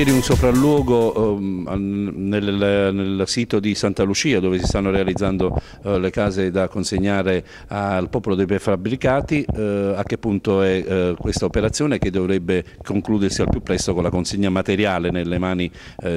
Ieri un sopralluogo um, nel, nel, sito di Santa Lucia dove si stanno realizzando uh, le case da consegnare al popolo dei prefabbricati, uh, a che punto è uh, questa operazione che dovrebbe concludersi al più presto con la consegna materiale nelle mani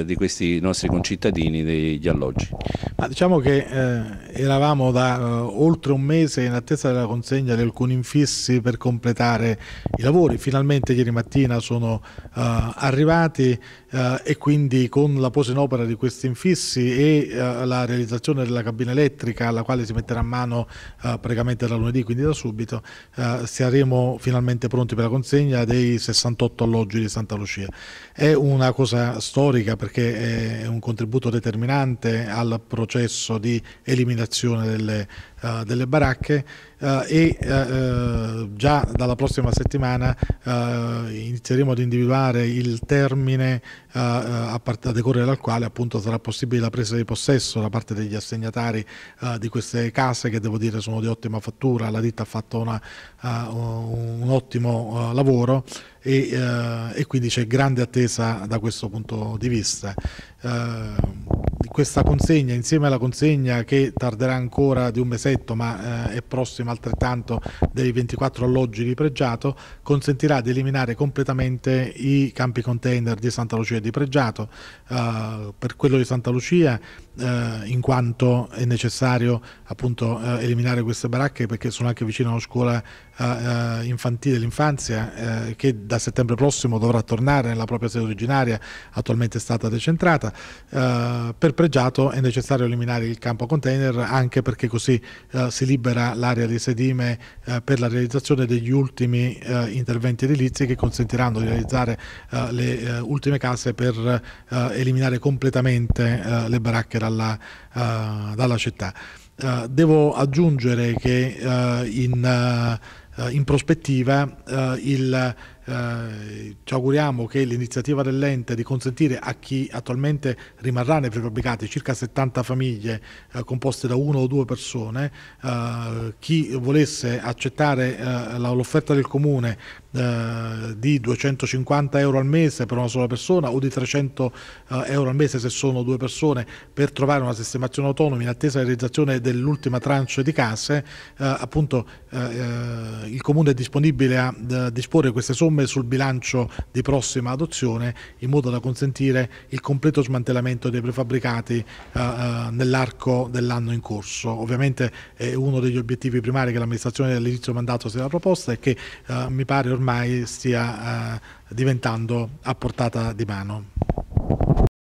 di questi nostri concittadini degli alloggi? Ma diciamo che eh, eravamo da oltre un mese in attesa della consegna di alcuni infissi per completare i lavori, finalmente ieri mattina sono arrivati eh, e quindi con la posa in opera di questi infissi e eh, la realizzazione della cabina elettrica alla quale si metterà a mano eh, praticamente da lunedì, quindi da subito, eh, saremo finalmente pronti per la consegna dei 68 alloggi di Santa Lucia. È una cosa storica perché è un contributo determinante al processo di eliminazione delle, eh, delle baracche eh, e eh, eh, già dalla prossima settimana inizieremo ad individuare il termine a, a decorrere dal quale appunto sarà possibile la presa di possesso da parte degli assegnatari di queste case che devo dire sono di ottima fattura, la ditta ha fatto una, un ottimo lavoro e, e quindi c'è grande attesa da questo punto di vista questa consegna insieme alla consegna che tarderà ancora di un mesetto ma eh, è prossima altrettanto dei 24 alloggi di Pregiato consentirà di eliminare completamente i campi container di Santa Lucia e di Pregiato eh, per quello di Santa Lucia eh, in quanto è necessario appunto eh, eliminare queste baracche perché sono anche vicino a una scuola eh, eh infantile dell'infanzia eh, che da settembre prossimo dovrà tornare nella propria sede originaria, attualmente è stata decentrata. Eh, per Pregiato è necessario eliminare il campo container anche perché così si libera l'area di sedime per la realizzazione degli ultimi interventi edilizi che consentiranno di realizzare le ultime case per eliminare completamente le baracche dalla, eh, dalla città. Eh, devo aggiungere che eh, in eh, in prospettiva eh, il, eh, ci auguriamo che l'iniziativa dell'ente di consentire a chi attualmente rimarrà nei prefabbricati, circa 70 famiglie eh, composte da una o due persone, eh, chi volesse accettare l'offerta del comune di 250 euro al mese per una sola persona o di 300 euro al mese se sono due persone per trovare una sistemazione autonoma in attesa della realizzazione dell'ultima tranche di case, appunto eh, il Comune è disponibile a, eh, disporre queste somme sul bilancio di prossima adozione in modo da consentire il completo smantellamento dei prefabbricati eh, eh, nell'arco dell'anno in corso. Ovviamente è uno degli obiettivi primari che l'amministrazione dall'inizio mandato si era proposta e che mi pare ormai stia diventando a portata di mano.